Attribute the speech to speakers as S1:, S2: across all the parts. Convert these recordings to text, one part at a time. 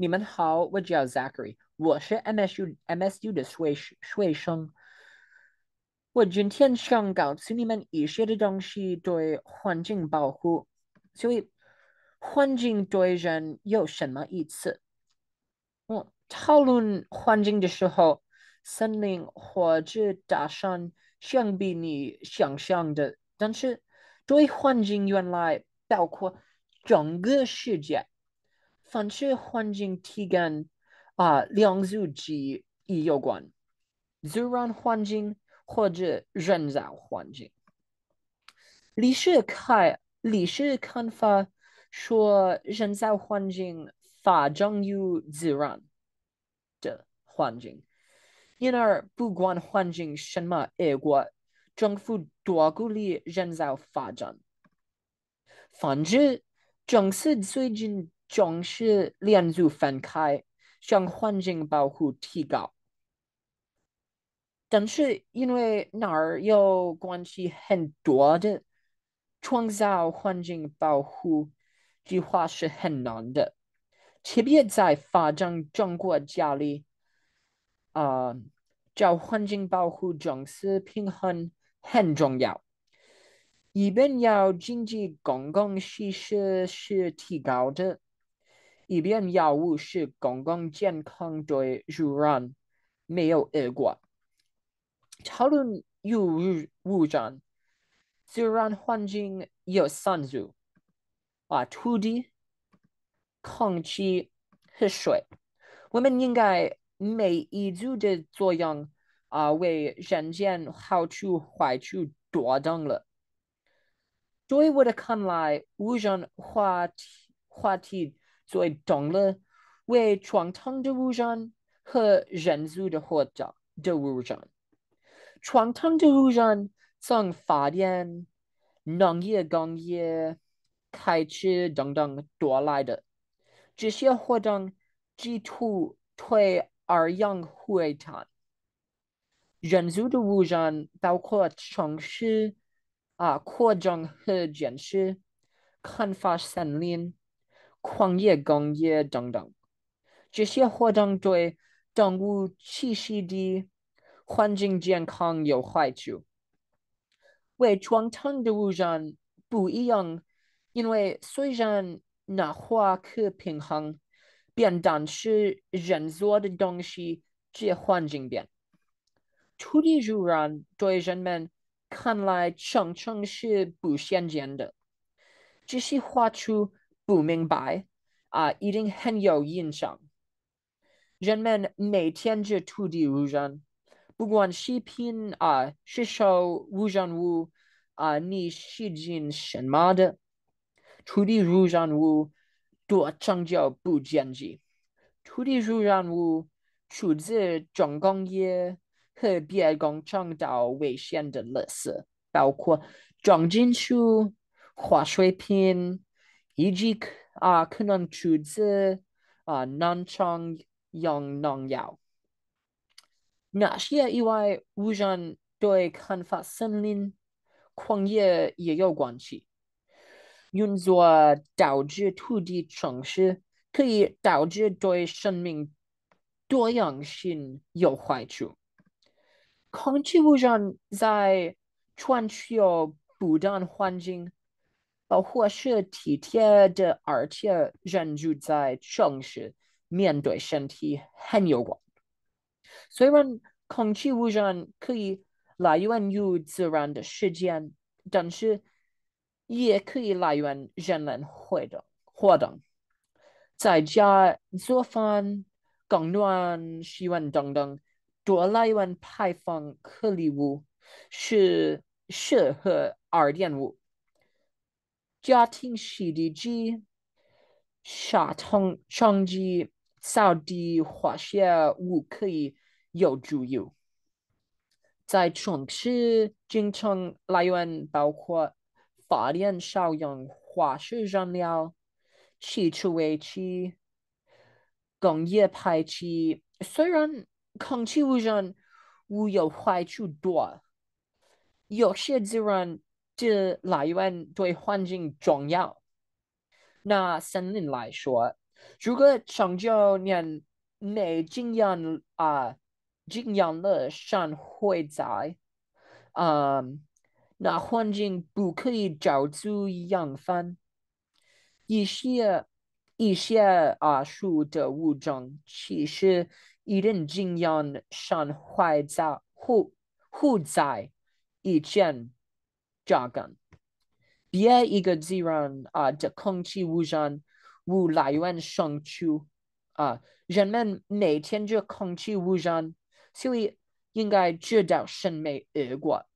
S1: 你们好，我叫 Zachary，我是 MSU MSU 的学学生。我今天想告诉你们一些的东西对环境保护。所以，环境对人有什么意思？我讨论环境的时候，森林或者大山相比你想象的，但是对环境原来包括整个世界。凡是环境提验啊，两组之一有关，自然环境或者人造环境。历史看，历史看法说，人造环境发展有自然的环境。因而不管环境什么恶果，政府多鼓励人造发展。反之，正是最近。重视两组分开，向环境保护提高。但是因为那儿有关系很多的，创造环境保护计划是很难的，特别在发展中国家里，啊，叫环境保护重视平衡很重要，一边要经济公共设施是提高的。一边药物是公共健康对自然没有恶果，讨论有与污染、自然环境有三组啊土地、空气、和水。我们应该每一组的作用啊为人间好处坏处多增了。对我的看来，污染话题话题。作为党的、为传统的武装和人族的活动的武装，传统的武装从发电、农业、工业开始，等等，得来的；这些活动几乎在而洋会谈。人族的武装包括城市啊扩张和建设、砍伐森林。矿业、工业等等，这些活动对动物栖息地、环境健康有坏处。为传统的污染不一样，因为虽然那化可平衡，但当是人做的东西对环境变，土地污染对人们看来常常是不鲜见的。这些画出。不明白，啊，一定很有印象。人们每天接触的污染不管食品啊、吸收污染物啊，你是进什么的？处地污染物多长久不干净。土地污染物出自重工业和别工厂造危险的垃圾，包括重金属、化学品。HG 啊，不能住着啊，难长养农药。那这些以外污染对开发森林、矿业也有关系，运作导致土地损失，可以导致对生命多样性有坏处。空气污染在创设不良环境。包或是地铁的，而且人住在城市，面对身体很有关。虽然空气污染可以来源于自然的事件，但是也可以来源人类活动。活动在家做饭、供暖、洗碗等等，都来源排放颗粒物，是适合二点五。家庭洗涤剂、下虫床击扫地化学物可以有助于。在城市，经常来源包括发电、烧用化石燃料、汽车尾气、工业排气。虽然空气污染物有坏处多，有些自然这来源对环境重要？那森林来说，如果长久年内经养啊经养了山会在，啊，那环境不可以遭此养分。一些一些啊树的物种其实已经禁养山火在护护在。以前。加上，别一个自然啊的空气污染无来源双出啊，人们每天的空气污染，所以应该知道深美恶果。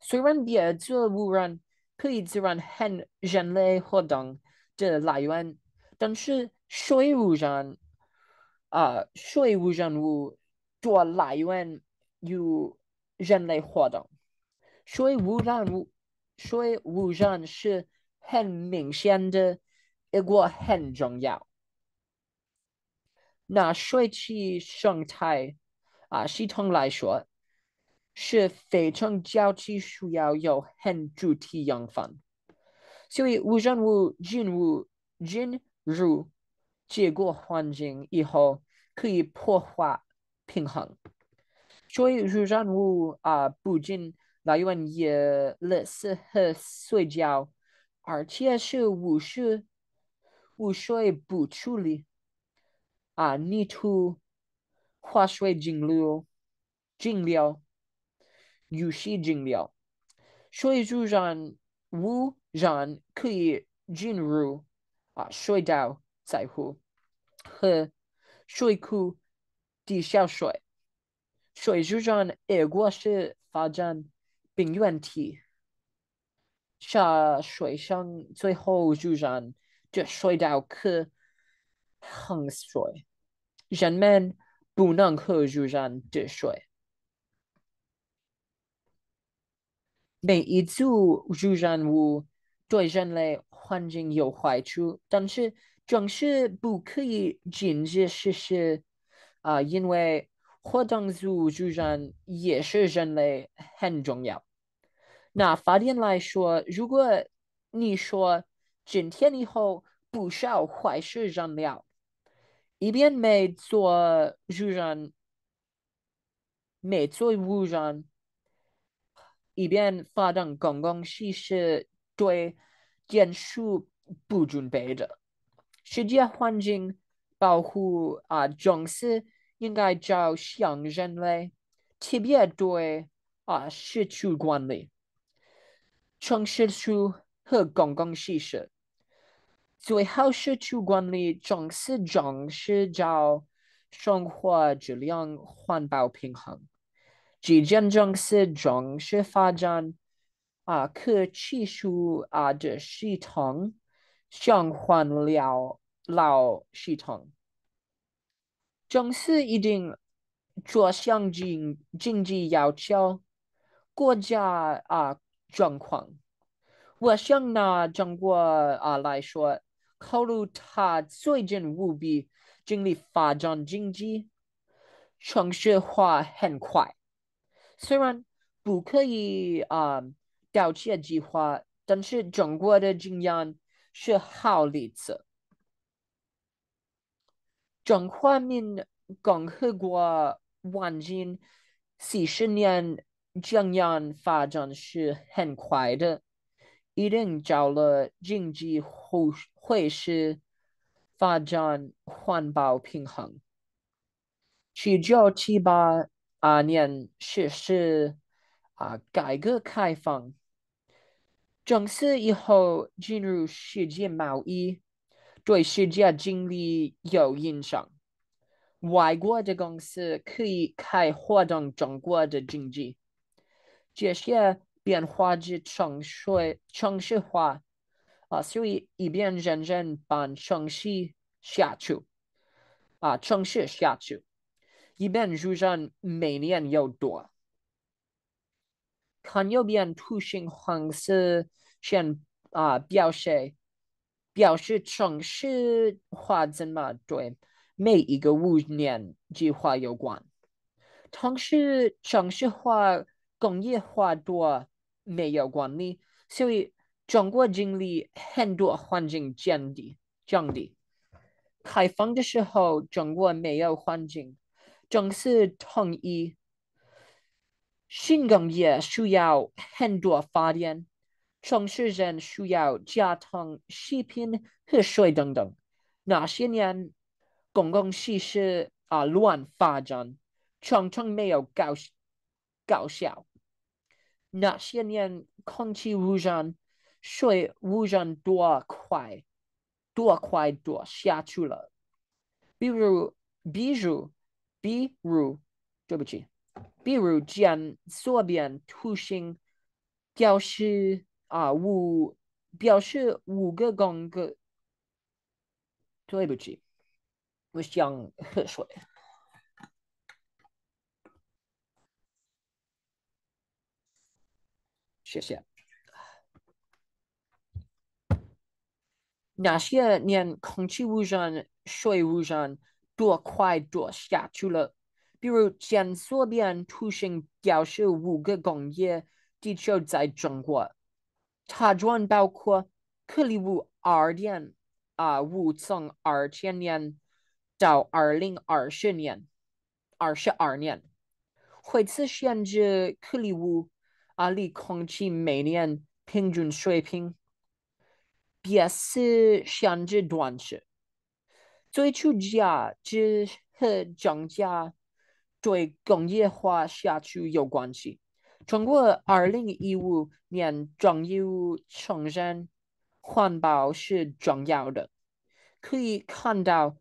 S1: 虽然别自然污染可以自然很人类活动的来源，但是水污染啊，水污染无主来源有人类活动。所以污染，以污染是很明显的，一个很重要。那水气生态啊系统来说，是非常早期需要有很主体养分。所以污染物进入进入结果环境以后，可以破坏平衡。所以污染物啊不仅那一般也乐是和睡觉，而且是午睡，午睡不处理。啊，泥土、化学进料、进料、油水进所以就让污染可以进入啊水道在乎和水库地下水，水就让俄国式发展。病原体下水上，最后污染这水道可横水，人们不能喝污染的水。每一组污染物对人类环境有坏处，但是总是不可以禁止实施，啊，因为。活动组主人也是人类很重要。那法典来说，如果你说今天以后不烧坏事燃料，一边没做主人，没做主人，一边发展公共设施，对建树不准备的，世界环境保护啊重视。应该叫乡人类，特别对啊社区管理、城市树和公共设施，最好社去管理城是重视叫生活质量、环保平衡，既建城市，城市发展啊可持续啊的系统，像环了老系统。总是一定着相经经济要求国家啊状况。我想拿中国啊来说，考虑他最近务必经历发展经济，城市化很快。虽然不可以啊盗窃计划，但是中国的经验是好例子。中华人民共和国成立四十年，经验发展是很快的，一定找了经济、后会、是发展、环保平衡。七九七八啊年实施啊改革开放，正式以后进入世界贸易。对世界经济有影响，外国的公司可以开活动中国的经济，这些变化之城市城市化，啊，所以一边人人办城市下去，啊，城市下去，一边预算每年又多，看右边图形黄色线啊，表示。表示城市化怎么对每一个五年计划有关？同时城市化、工业化多没有管理，所以中国经历很多环境降低。降低开放的时候，中国没有环境，正是统一。新工业需要很多发电，城市人需要加糖、食品和水等等。那些年，公共设施啊乱发展，常常没有高，高效。那些年，空气污染、水污染多快，多快多下去了。比如，比如，比如，对不起，比如，既然左边图形表示。啊，五表示五个工格。对不起，我想 说。谢谢。那些年空气污染、水污染多快多下？去了，比如前苏联出形表示五个工业，地球在中国。差转包括克里夫二点啊，五从二千年到二零二十年，二十二年，会此限制克里夫阿里空气每年平均水平，别是限制短式。最初价值和涨价对工业化下去有关系。中国二零一五年庄严承认环保是重要的，可以看到，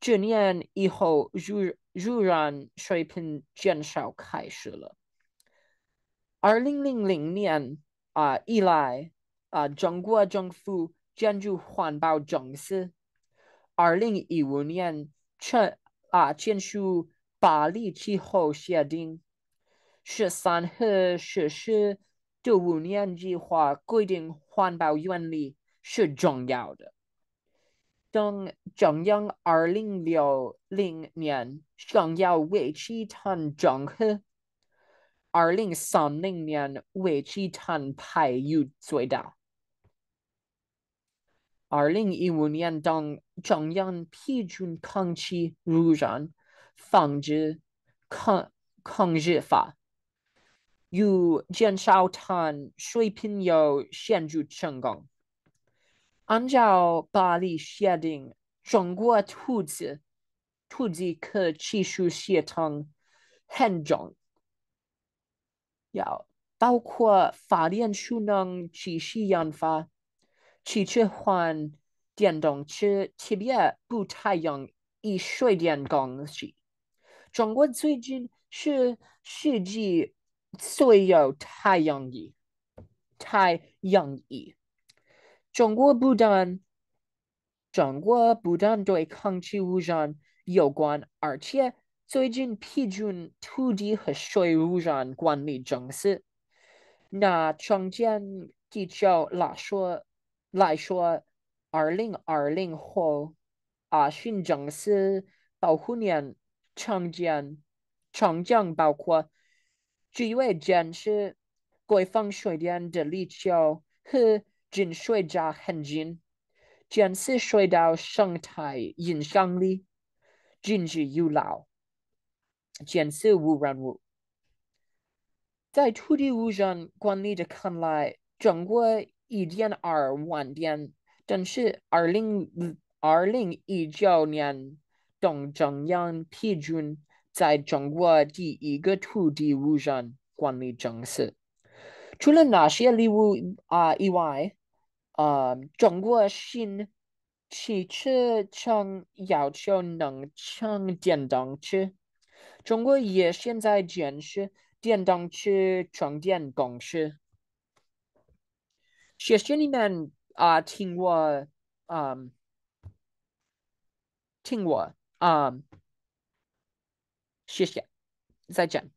S1: 这年以后，入入然水平减少开始了。二零零零年啊以来啊，中国政府建筑环保重视。二零一五年签啊签署巴黎气候协定。十三和十四五五年计划规定，环保原理是重要的。中中央二零六零年，中央尾集碳中和；二零三零年，尾集碳排有最大。二零一五年，当中央批准空气污染防治抗抗日法。由减少碳水平有显著成功。按照巴黎协定，中国兔子兔子克技术协同很重，要包括发电储能技术研发、汽车换电动车，特别不太用以水电工需。中国最近是世界。所以要太阳仪，太阳仪，中国不但中国不但对空气污染有关，而且最近批准土地和水污染管理政策。那长江地球来说来说，二零二零后啊，新政策保护年长江，长江包括。这一建设国防水电的立桥和军水闸很近，建设水道生态影响力，经济有劳，建设无污染。在土地污染管理的看来，中国一点二万点但是二零二零一九年党中央批准。在中国第一个土地污染管理政策，除了那些礼物啊以外，啊，中国新汽车厂要求能乘电动车。中国也现在建设电动车充电公司。学谢里面啊，听我，啊，听我，啊。谢谢，再见。